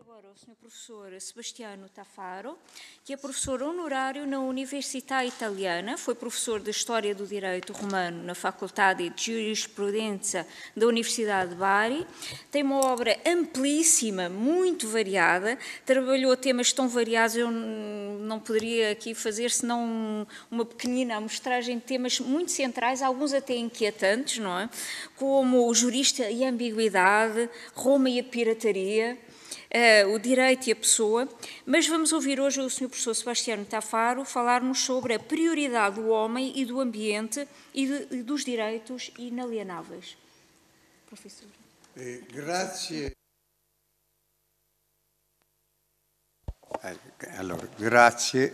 agora o Sr. Professor Sebastiano Tafaro, que é professor honorário na universidade Italiana, foi professor de História do Direito Romano na Faculdade de Jurisprudência da Universidade de Bari. Tem uma obra amplíssima, muito variada, trabalhou temas tão variados, eu não poderia aqui fazer senão uma pequenina amostragem de temas muito centrais, alguns até inquietantes, não é? Como o jurista e a ambiguidade, Roma e a pirataria uh, o direito e a pessoa, mas vamos ouvir hoje o Sr. Professor Sebastiano Tafaro falar-nos sobre a prioridade do homem e do ambiente e, de, e dos direitos inalienáveis. Professor. Eh, grazie. Eh, allora, grazie,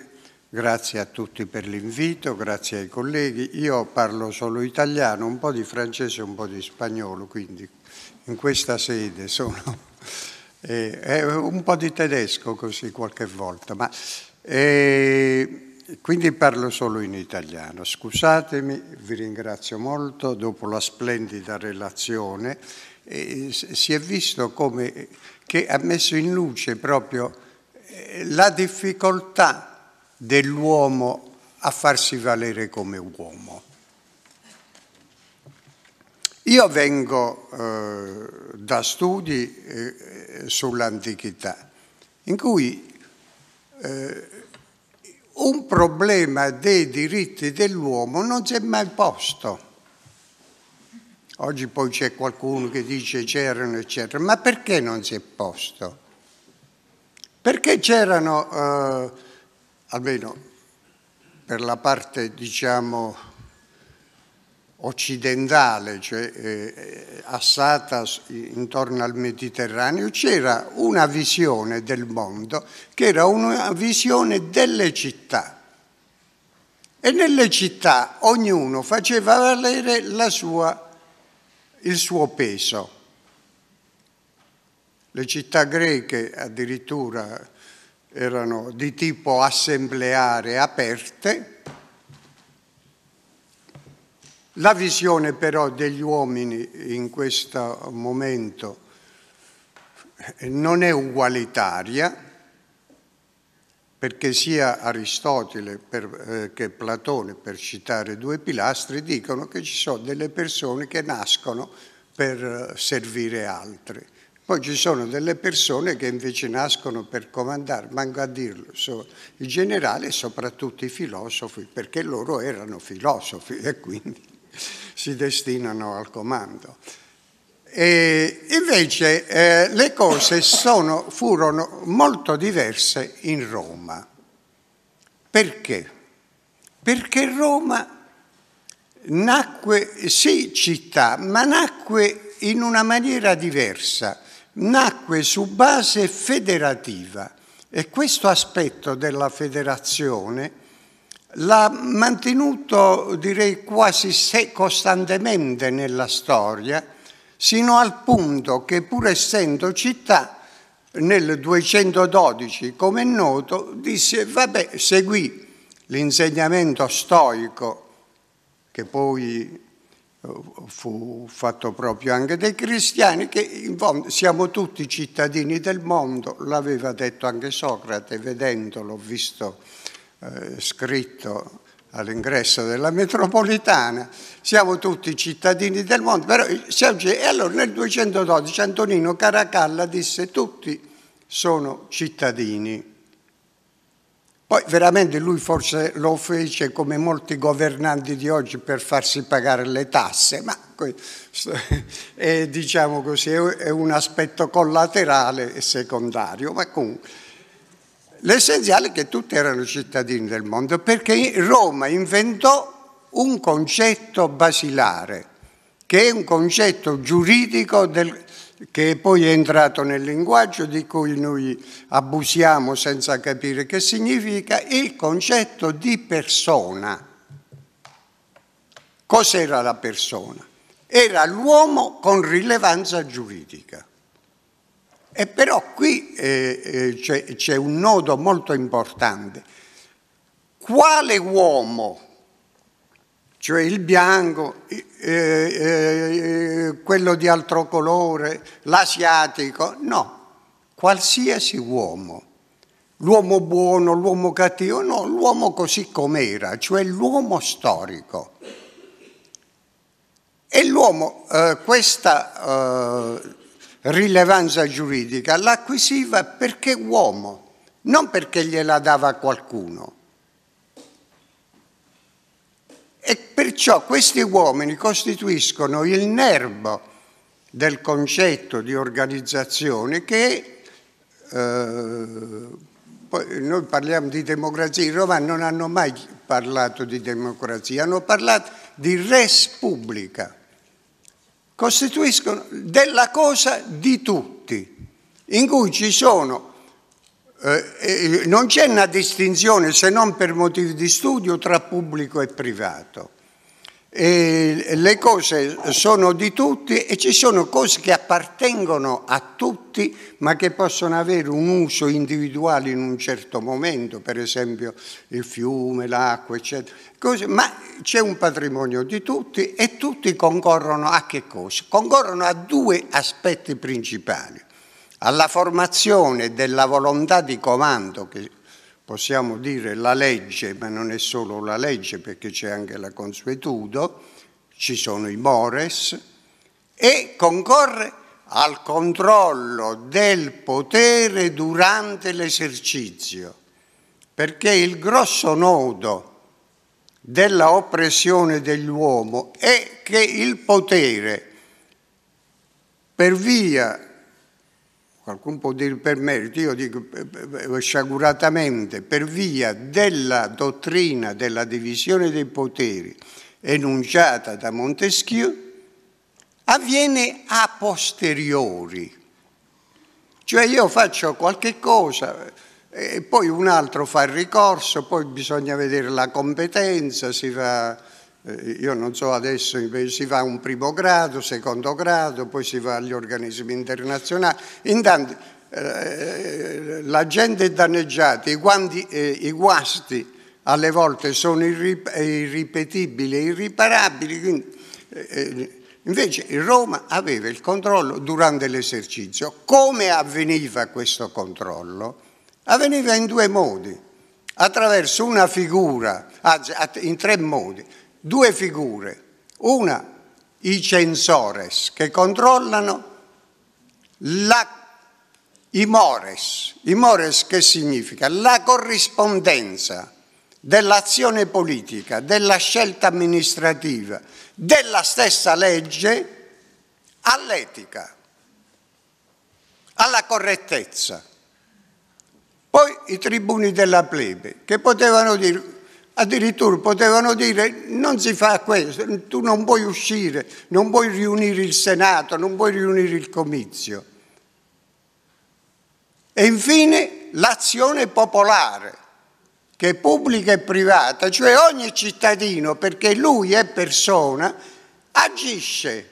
grazie a tutti per l'invito, grazie ai colleghi. Io parlo solo italiano, un po' di francese e un po' di spagnolo, quindi in questa sede sono Eh, eh, un po' di tedesco così qualche volta, ma eh, quindi parlo solo in italiano. Scusatemi, vi ringrazio molto, dopo la splendida relazione eh, si è visto come che ha messo in luce proprio eh, la difficoltà dell'uomo a farsi valere come uomo. Io vengo eh, da studi eh, sull'antichità, in cui eh, un problema dei diritti dell'uomo non si è mai posto. Oggi poi c'è qualcuno che dice c'erano, eccetera, ma perché non si è posto? Perché c'erano, eh, almeno per la parte, diciamo, occidentale, cioè eh, eh assata intorno al Mediterraneo, c'era una visione del mondo che era una visione delle città. E nelle città ognuno faceva valere sua, il suo peso. Le città greche addirittura erano di tipo assembleare aperte, la visione però degli uomini in questo momento non è ugualitaria, perché sia Aristotele eh, che Platone, per citare due pilastri, dicono che ci sono delle persone che nascono per eh, servire altri. Poi ci sono delle persone che invece nascono per comandare, manco a dirlo, so, i generali e soprattutto i filosofi, perché loro erano filosofi e quindi si destinano al comando. E invece eh, le cose sono, furono molto diverse in Roma. Perché? Perché Roma nacque sì città, ma nacque in una maniera diversa, nacque su base federativa e questo aspetto della federazione l'ha mantenuto direi quasi costantemente nella storia, sino al punto che pur essendo città, nel 212, come è noto, disse, vabbè, seguì l'insegnamento stoico, che poi eh, fu fatto proprio anche dai cristiani, che in fondo siamo tutti cittadini del mondo, l'aveva detto anche Socrate, vedendolo, visto eh, scritto all'ingresso della metropolitana, siamo tutti cittadini del mondo, però eh, e allora nel 212 Antonino Caracalla disse tutti sono cittadini. Poi veramente lui forse lo fece come molti governanti di oggi per farsi pagare le tasse, ma è, diciamo così, è un aspetto collaterale e secondario, ma comunque L'essenziale è che tutti erano cittadini del mondo, perché Roma inventò un concetto basilare, che è un concetto giuridico del, che poi è entrato nel linguaggio di cui noi abusiamo senza capire che significa, il concetto di persona. Cos'era la persona? Era l'uomo con rilevanza giuridica. E però qui eh, eh, c'è, c'è un nodo molto importante. Quale uomo, cioè il bianco, eh, eh, quello di altro colore, l'asiatico, no, qualsiasi uomo, l'uomo buono, l'uomo cattivo, no, l'uomo così com'era, cioè l'uomo storico. E l'uomo, eh, questa eh, rilevanza giuridica l'acquisiva perché uomo, non perché gliela dava qualcuno. E perciò questi uomini costituiscono il nervo del concetto di organizzazione che eh, noi parliamo di democrazia, i romani non hanno mai parlato di democrazia, hanno parlato di res pubblica costituiscono della cosa di tutti, in cui ci sono, eh, eh, non c'è una distinzione se non per motivi di studio tra pubblico e privato. E le cose sono di tutti e ci sono cose che appartengono a tutti ma che possono avere un uso individuale in un certo momento, per esempio il fiume, l'acqua, eccetera. Cose, ma c'è un patrimonio di tutti e tutti concorrono a che cosa? Concorrono a due aspetti principali, alla formazione della volontà di comando che possiamo dire la legge, ma non è solo la legge perché c'è anche la consuetudo, ci sono i mores, e concorre al controllo del potere durante l'esercizio, perché il grosso nodo della oppressione dell'uomo è che il potere, per via qualcuno può dire per merito, io dico eh, eh, eh, sciaguratamente, per via della dottrina della divisione dei poteri enunciata da Montesquieu, avviene a posteriori. Cioè io faccio qualche cosa e poi un altro fa il ricorso, poi bisogna vedere la competenza, si fa eh, io non so adesso si va a un primo grado, secondo grado, poi si va agli organismi internazionali. Intanto eh, la gente è danneggiata, i, guanti, eh, i guasti alle volte sono irrip- irripetibili irriparabili. Quindi, eh, eh, invece Roma aveva il controllo durante l'esercizio. Come avveniva questo controllo? Avveniva in due modi, attraverso una figura, in tre modi due figure, una i censores che controllano la, i mores, i mores che significa la corrispondenza dell'azione politica, della scelta amministrativa, della stessa legge all'etica, alla correttezza. Poi i tribuni della plebe che potevano dire Addirittura potevano dire non si fa questo, tu non puoi uscire, non puoi riunire il Senato, non puoi riunire il comizio. E infine l'azione popolare, che è pubblica e privata, cioè ogni cittadino, perché lui è persona, agisce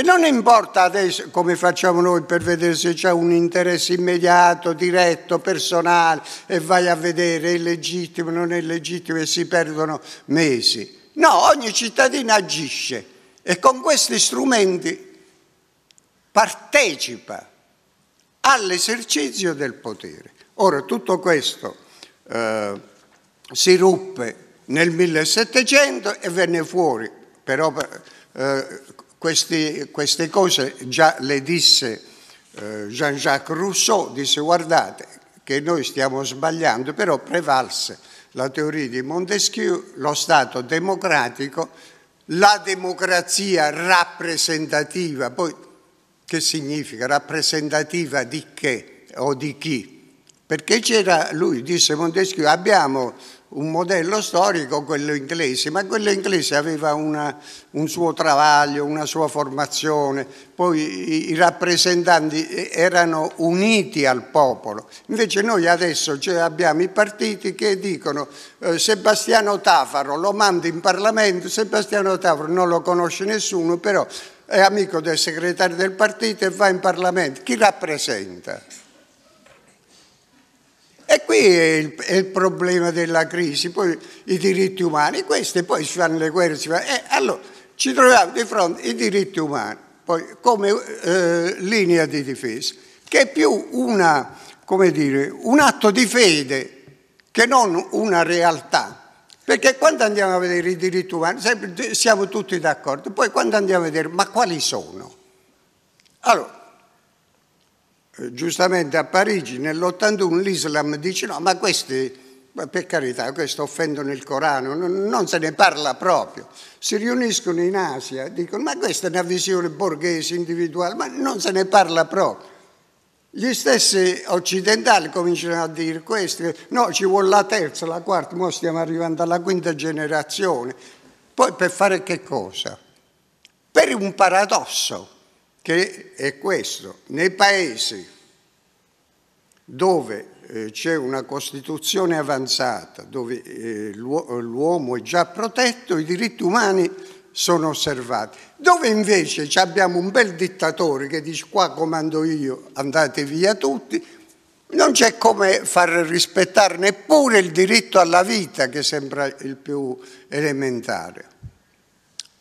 e non importa adesso come facciamo noi per vedere se c'è un interesse immediato, diretto, personale e vai a vedere è legittimo, non è legittimo e si perdono mesi. No, ogni cittadino agisce e con questi strumenti partecipa all'esercizio del potere. Ora, tutto questo eh, si ruppe nel 1700 e venne fuori, però eh, questi, queste cose già le disse eh, Jean-Jacques Rousseau, disse guardate che noi stiamo sbagliando, però prevalse la teoria di Montesquieu, lo Stato democratico, la democrazia rappresentativa, poi che significa rappresentativa di che o di chi? Perché c'era, lui disse Montesquieu, abbiamo un modello storico, quello inglese, ma quello inglese aveva una, un suo travaglio, una sua formazione, poi i, i, rappresentanti eh, erano uniti al popolo. Invece noi adesso cioè, abbiamo i partiti che dicono eh, Sebastiano Tafaro lo manda in Parlamento, Sebastiano Tafaro non lo conosce nessuno, però è amico del segretario del partito e va in Parlamento. Chi rappresenta? E qui è il, è il, problema della crisi, poi i diritti umani, queste poi si fanno le guerre, si fanno, eh, allora ci troviamo di fronte ai diritti umani, poi come eh, linea di difesa, che è più una, dire, un atto di fede che non una realtà. Perché quando andiamo a vedere i diritti umani, sempre, siamo tutti d'accordo, poi quando andiamo a vedere, ma quali sono? Allora, eh, giustamente a Parigi nell'81 l'Islam dice no, ma questi per carità, questo offendono il Corano, non, se ne parla proprio. Si riuniscono in Asia dicono ma questa è una visione borghese, individuale, ma non se ne parla proprio. Gli stessi occidentali cominciano a dire questo, no, ci vuole la terza, la quarta, ora stiamo arrivando alla quinta generazione. Poi per fare che cosa? Per un paradosso che è questo. Nei paesi dove eh, c'è una Costituzione avanzata, dove eh, l'uomo è già protetto, i diritti umani sono osservati. Dove invece abbiamo un bel dittatore che dice qua comando io, andate via tutti, non c'è come far rispettare neppure il diritto alla vita che sembra il più elementare.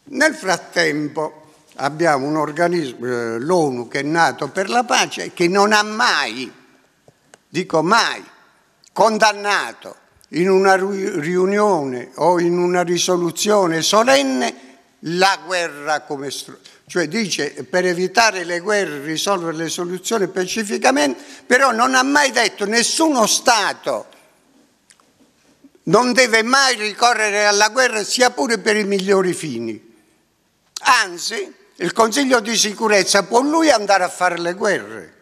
Nel frattempo abbiamo un organismo, eh, l'ONU, che è nato per la pace, che non ha mai, dico mai, condannato in una riunione o in una risoluzione solenne la guerra come strumento. Cioè dice per evitare le guerre risolvere le soluzioni pacificamente, però non ha mai detto nessuno Stato non deve mai ricorrere alla guerra sia pure per i migliori fini. Anzi, il Consiglio di sicurezza può lui andare a fare le guerre.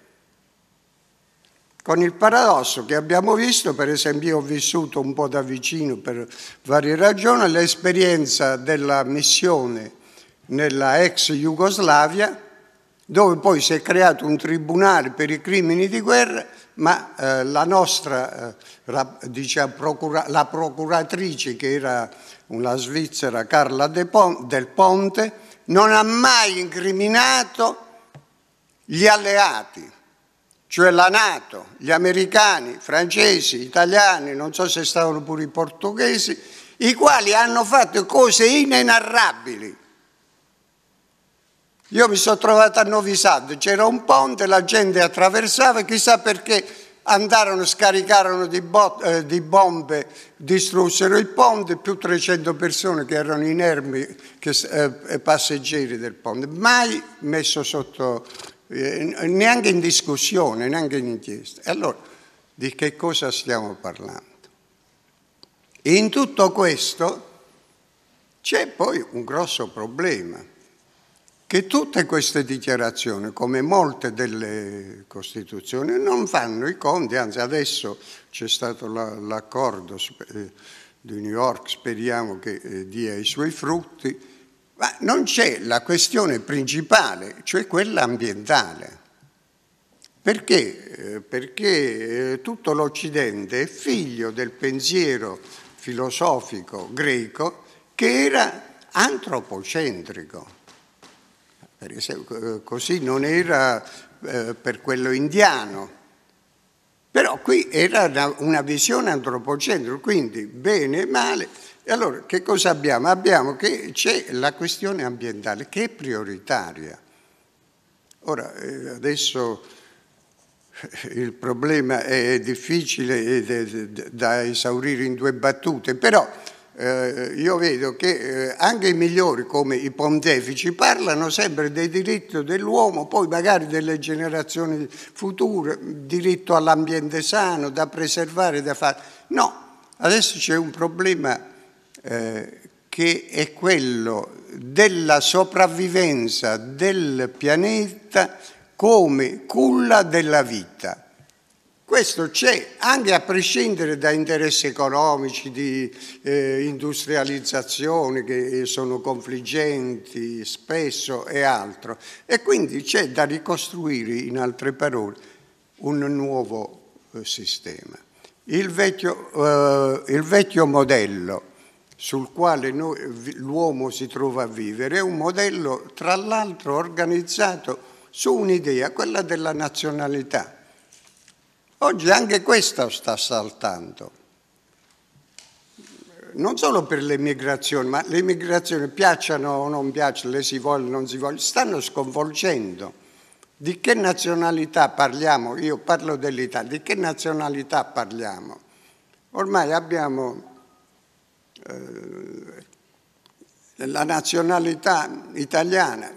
Con il paradosso che abbiamo visto, per esempio io ho vissuto un po' da vicino per varie ragioni l'esperienza della missione nella ex Jugoslavia, dove poi si è creato un tribunale per i crimini di guerra, ma eh, la nostra eh, la, diciamo, procura, la procuratrice, che era una svizzera, Carla De Pon, del Ponte, non ha mai incriminato gli alleati, cioè la Nato, gli americani, francesi, italiani, non so se stavano pure i portoghesi, i quali hanno fatto cose inenarrabili. Io mi sono trovato a Novi Sad, c'era un ponte, la gente attraversava, chissà perché andarono, scaricarono di, eh, di, bombe, distrussero il ponte, più 300 persone che erano inermi, che, eh, eh, passeggeri del ponte, mai messo sotto, eh, neanche in discussione, neanche in inchiesta. allora, di che cosa stiamo parlando? in tutto questo c'è poi un grosso problema che tutte queste dichiarazioni, come molte delle Costituzioni, non fanno i conti, anzi adesso c'è stato l'accordo eh, di New York, speriamo che eh, dia i suoi frutti, ma non c'è la questione principale, cioè quella ambientale. Perché? Eh, perché tutto l'Occidente è figlio del pensiero filosofico greco che era antropocentrico Esempio, eh, così non era eh, per quello indiano. Però qui era una, una visione antropocentrica, quindi bene e male. E allora che cosa abbiamo? Abbiamo che c'è la questione ambientale che è prioritaria. Ora, eh, adesso eh, il problema è difficile da esaurire in due battute, però eh, io vedo che eh, anche i migliori come i pontefici parlano sempre dei diritti dell'uomo, poi magari delle generazioni future, diritto all'ambiente sano da preservare, da fare. No, adesso c'è un problema eh, che è quello della sopravvivenza del pianeta come culla della vita. Questo c'è anche a prescindere da interessi economici, di eh, industrializzazione che eh, sono confliggenti spesso e altro. E quindi c'è da ricostruire, in altre parole, un nuovo eh, sistema. Il vecchio, eh, il vecchio modello sul quale l'uomo si trova a vivere è un modello, tra l'altro, organizzato su un'idea, quella della nazionalità Oggi anche questo sta saltando. Non solo per le migrazioni, ma le migrazioni piacciono o non piacciono, le si vogliono o non si vogliono, stanno sconvolgendo. Di che nazionalità parliamo? Io parlo dell'Italia, di che nazionalità parliamo? Ormai abbiamo eh, la nazionalità italiana,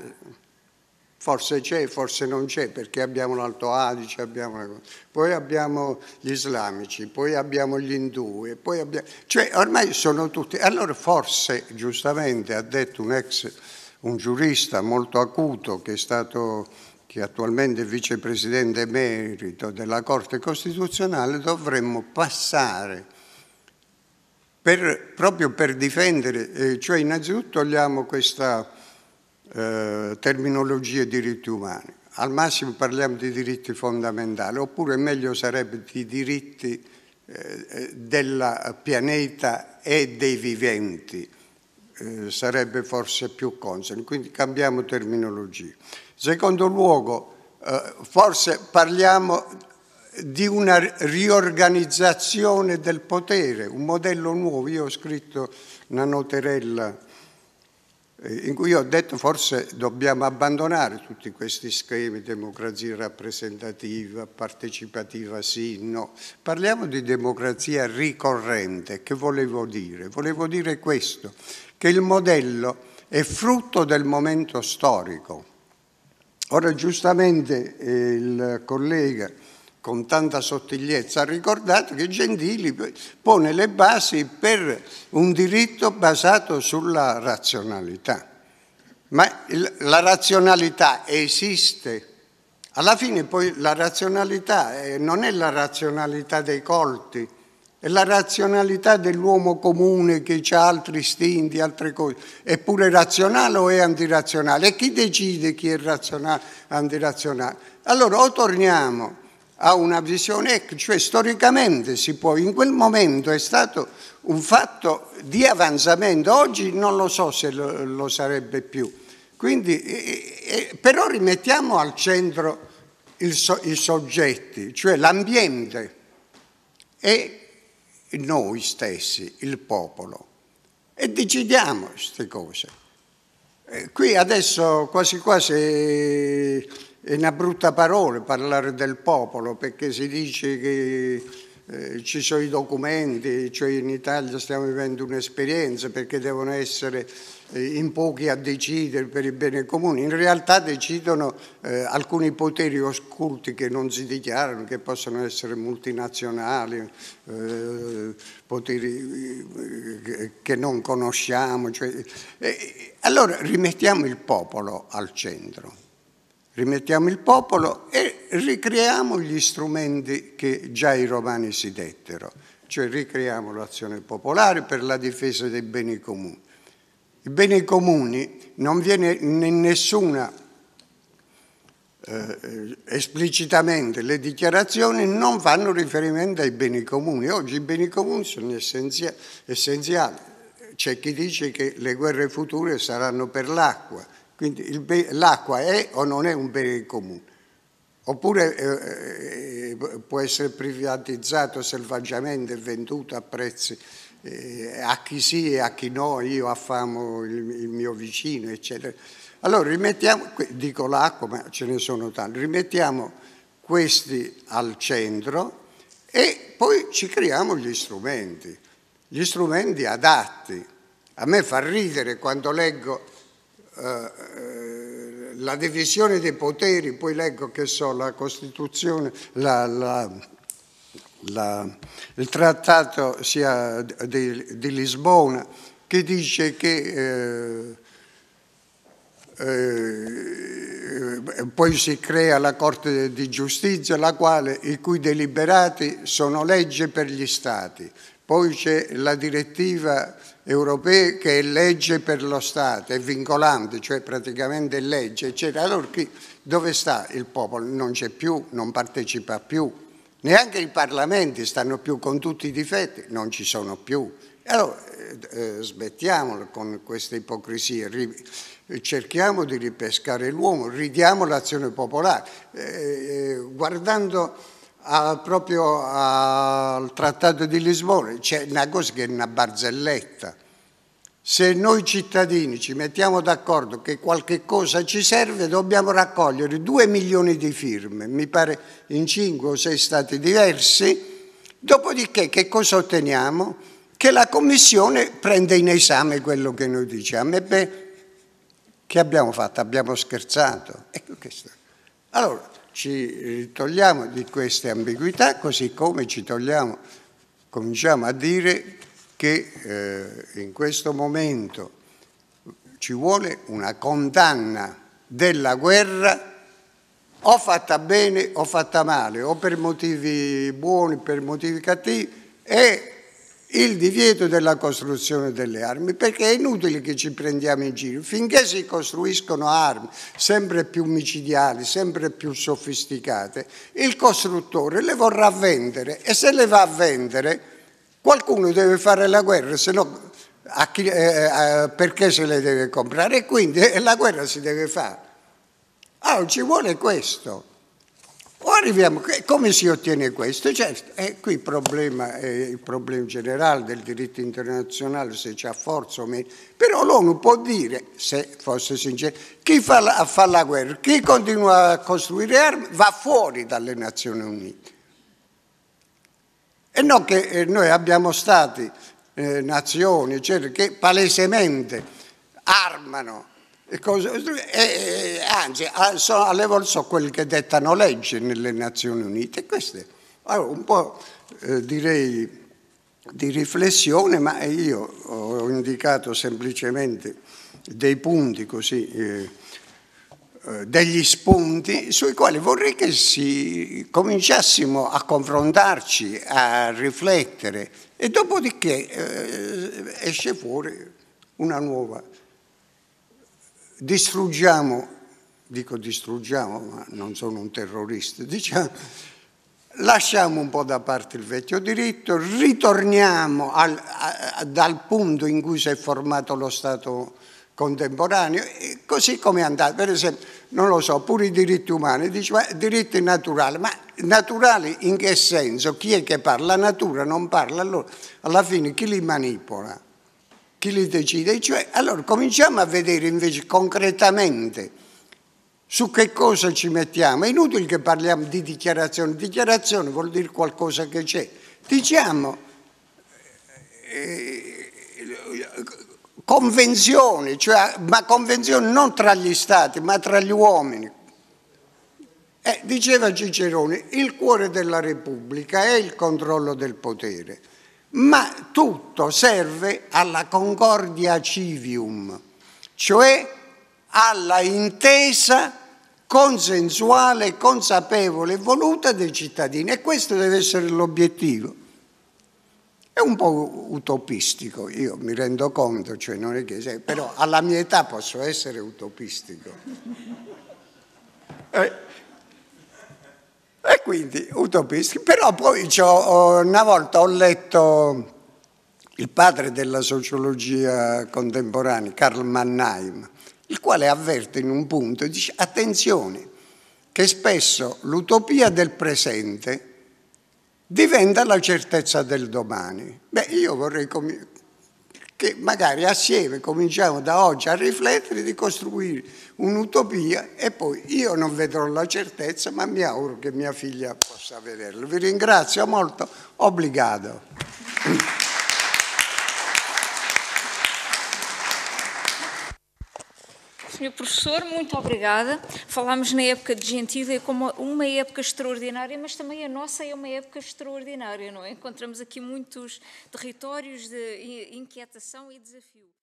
forse c'è, forse non c'è, perché abbiamo l'Alto Adige, abbiamo... poi abbiamo gli islamici, poi abbiamo gli indù, poi abbiamo... cioè ormai sono tutti. Allora forse, giustamente, ha detto un ex, un giurista molto acuto che è stato, che attualmente è vicepresidente emerito della Corte Costituzionale, dovremmo passare... Per, proprio per difendere, eh, cioè innanzitutto togliamo questa eh, terminologie diritti umani. Al massimo parliamo di diritti fondamentali, oppure meglio sarebbe di diritti eh, eh del pianeta e dei viventi, eh, sarebbe forse più consono, quindi cambiamo terminologia. Secondo luogo, eh, forse parliamo di una riorganizzazione del potere, un modello nuovo. Io ho scritto una noterella eh, in cui ho detto forse dobbiamo abbandonare tutti questi schemi, democrazia rappresentativa, partecipativa sì, no. Parliamo di democrazia ricorrente, che volevo dire? Volevo dire questo, che il modello è frutto del momento storico. Ora giustamente eh, il collega con tanta sottigliezza, ha ricordato che Gentili pone le basi per un diritto basato sulla razionalità. Ma la razionalità esiste. Alla fine poi la razionalità eh, non è la razionalità dei colti, è la razionalità dell'uomo comune che ha altri istinti, altre cose. È pure razionale o è antirazionale? E chi decide chi è razionale, antirazionale? Allora o torniamo ha una visione, ecco, cioè storicamente si può, in quel momento è stato un fatto di avanzamento, oggi non lo so se lo, lo sarebbe più. Quindi, eh, eh, però rimettiamo al centro so, i soggetti, cioè l'ambiente e noi stessi, il popolo, e decidiamo queste cose. Eh, qui adesso quasi quasi è una brutta parola parlare del popolo perché si dice che eh, ci sono i documenti, cioè in Italia stiamo vivendo un'esperienza perché devono essere eh, in pochi a decidere per il bene comune. In realtà decidono eh, alcuni poteri osculti che non si dichiarano, che possono essere multinazionali, eh, poteri eh, che non conosciamo. Cioè, eh, allora rimettiamo il popolo al centro rimettiamo il popolo e ricreiamo gli strumenti che già i romani si dettero, cioè ricreiamo l'azione popolare per la difesa dei beni comuni. I beni comuni non viene in nessuna eh, esplicitamente le dichiarazioni non fanno riferimento ai beni comuni. Oggi i beni comuni sono essenziali. essenziali. C'è chi dice che le guerre future saranno per l'acqua, quindi l'acqua è o non è un bene comune? Oppure eh, eh, eh può essere privatizzato selvaggiamente venduto a prezzi eh, a chi sì e a chi no, io affamo il, il mio vicino, eccetera. Allora rimettiamo, dico l'acqua, ma ce ne sono tanti, rimettiamo questi al centro e poi ci creiamo gli strumenti, gli strumenti adatti. A me fa ridere quando leggo eh, la divisione dei poteri, poi leggo che so, la Costituzione, la, la, la, il trattato sia di, di, Lisbona, che dice che eh, eh, poi si crea la Corte di Giustizia, la quale, i cui deliberati sono legge per gli Stati. Poi c'è la direttiva europee che è legge per lo Stato, è vincolante, cioè praticamente è legge, eccetera. Allora chi, dove sta il popolo? Non c'è più, non partecipa più. Neanche i parlamenti stanno più con tutti i difetti, non ci sono più. Allora eh, eh smettiamola con queste ipocrisie, cerchiamo di ripescare l'uomo, ridiamo l'azione popolare, eh, eh, guardando a, proprio al Trattato di Lisbona, c'è una cosa che è una barzelletta. Se noi cittadini ci mettiamo d'accordo che qualche cosa ci serve, dobbiamo raccogliere due milioni di firme, mi pare in cinque o sei stati diversi, dopodiché che cosa otteniamo? Che la Commissione prende in esame quello che noi diciamo. E beh, che abbiamo fatto? Abbiamo scherzato. Ecco che sta. Allora, ci togliamo di queste ambiguità, così come ci togliamo, cominciamo a dire che eh, in questo momento ci vuole una condanna della guerra o fatta bene o fatta male, o per motivi buoni, per motivi cattivi, e il divieto della costruzione delle armi, perché è inutile che ci prendiamo in giro. Finché si costruiscono armi sempre più micidiali, sempre più sofisticate, il costruttore le vorrà vendere e se le va a vendere qualcuno deve fare la guerra, se no chi, eh, eh perché se le deve comprare? E quindi eh, la guerra si deve fare. Ah, ci vuole questo. O arriviamo, come si ottiene questo? Certo, è qui il problema, è il problema generale del diritto internazionale, se c'è forza o meno, però l'ONU può dire, se fosse sincero, chi fa la, fa la guerra, chi continua a costruire armi va fuori dalle Nazioni Unite. E non che eh, noi abbiamo stati eh, nazioni, eccetera, che palesemente armano e, anzi, alle volte sono quelli che dettano legge nelle Nazioni Unite. Questo è allora, un po' eh, direi di riflessione, ma io ho indicato semplicemente dei punti così, eh, eh, degli spunti sui quali vorrei che si cominciassimo a confrontarci, a riflettere e dopodiché eh, esce fuori una nuova distruggiamo, dico distruggiamo, ma non sono un terrorista, diciamo, lasciamo un po' da parte il vecchio diritto, ritorniamo al, a, dal punto in cui si è formato lo Stato contemporaneo, così come è andato, per esempio, non lo so, pure i diritti umani, dice, ma diritti naturali, ma naturali in che senso? Chi è che parla? La natura non parla, allora alla fine chi li manipola? chi li decide. Cioè, allora cominciamo a vedere invece concretamente su che cosa ci mettiamo. È inutile che parliamo di dichiarazione, dichiarazione vuol dire qualcosa che c'è. Diciamo eh, convenzione, cioè, ma convenzione non tra gli stati, ma tra gli uomini. Eh, diceva Cicerone, il cuore della Repubblica è il controllo del potere ma tutto serve alla concordia civium, cioè alla intesa consensuale, consapevole e voluta dei cittadini. E questo deve essere l'obiettivo. È un po' utopistico, io mi rendo conto, cioè non è che, però alla mia età posso essere utopistico. Eh. E quindi utopisti. Però poi una volta ho letto il padre della sociologia contemporanea, Karl Mannheim, il quale avverte in un punto e dice attenzione che spesso l'utopia del presente diventa la certezza del domani. Beh, io vorrei che magari assieme cominciamo da oggi a riflettere di costruire un'utopia e poi io non vedrò la certezza, ma mi auguro che mia figlia possa vederlo. Vi ringrazio molto, obbligato. Sr. professor, muito obrigada. Falámos na época de Gentília é como uma época extraordinária, mas também a nossa é uma época extraordinária, não é? Encontramos aqui muitos territórios de inquietação e desafio.